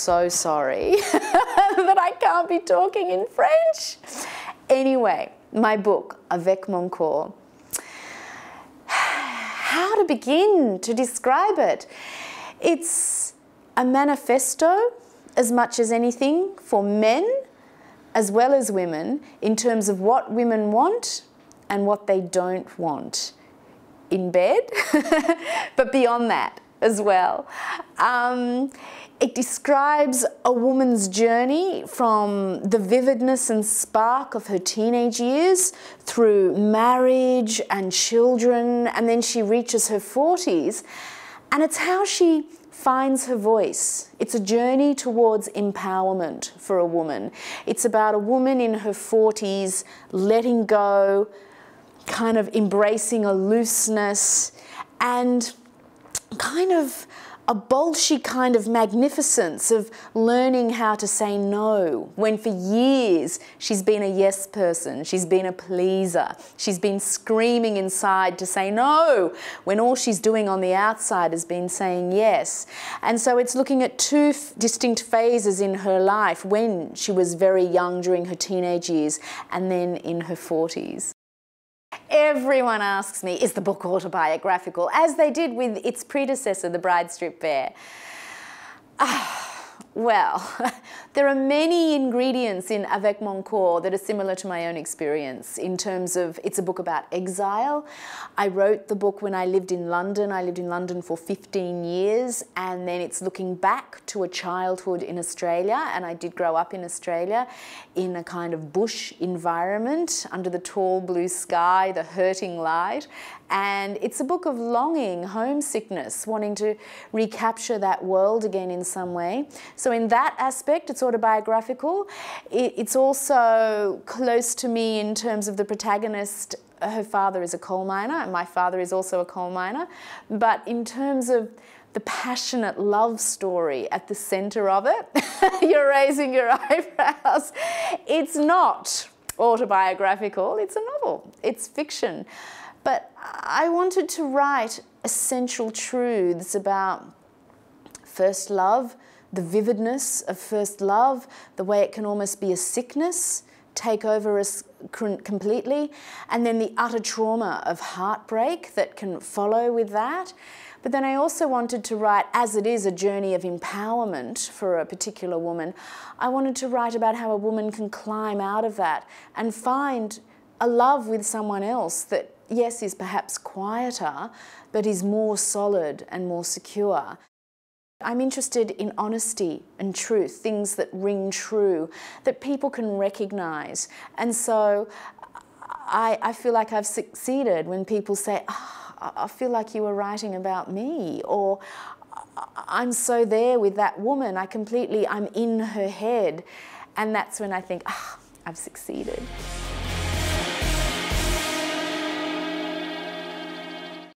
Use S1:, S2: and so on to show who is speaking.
S1: so sorry that I can't be talking in French. Anyway, my book, Avec mon corps. How to begin to describe it? It's a manifesto as much as anything for men as well as women in terms of what women want and what they don't want in bed, but beyond that, as well. Um, it describes a woman's journey from the vividness and spark of her teenage years through marriage and children, and then she reaches her 40s. And it's how she finds her voice. It's a journey towards empowerment for a woman. It's about a woman in her 40s letting go, kind of embracing a looseness, and kind of a bolshy kind of magnificence of learning how to say no, when for years she's been a yes person, she's been a pleaser, she's been screaming inside to say no, when all she's doing on the outside has been saying yes. And so it's looking at two distinct phases in her life when she was very young during her teenage years and then in her 40s. Everyone asks me, is the book autobiographical? As they did with its predecessor, The Bride Strip Bear. Well, there are many ingredients in Avec Mon Corps that are similar to my own experience in terms of it's a book about exile. I wrote the book when I lived in London. I lived in London for 15 years, and then it's looking back to a childhood in Australia. And I did grow up in Australia in a kind of bush environment under the tall blue sky, the hurting light. And it's a book of longing, homesickness, wanting to recapture that world again in some way. So in that aspect, it's autobiographical. it's also close to me in terms of the protagonist her father is a coal miner, and my father is also a coal miner. But in terms of the passionate love story at the centre of it, you're raising your eyebrows. It's not autobiographical, it's a novel, it's fiction. But I wanted to write essential truths about first love, the vividness of first love, the way it can almost be a sickness, take over us completely, and then the utter trauma of heartbreak that can follow with that. But then I also wanted to write, as it is a journey of empowerment for a particular woman, I wanted to write about how a woman can climb out of that and find a love with someone else that, yes, is perhaps quieter, but is more solid and more secure. I'm interested in honesty and truth, things that ring true, that people can recognise. And so I, I, feel like I've succeeded when people say, oh, I feel like you were writing about me, or I'm so there with that woman, I completely, I'm in her head. And that's when I think, oh, I've succeeded.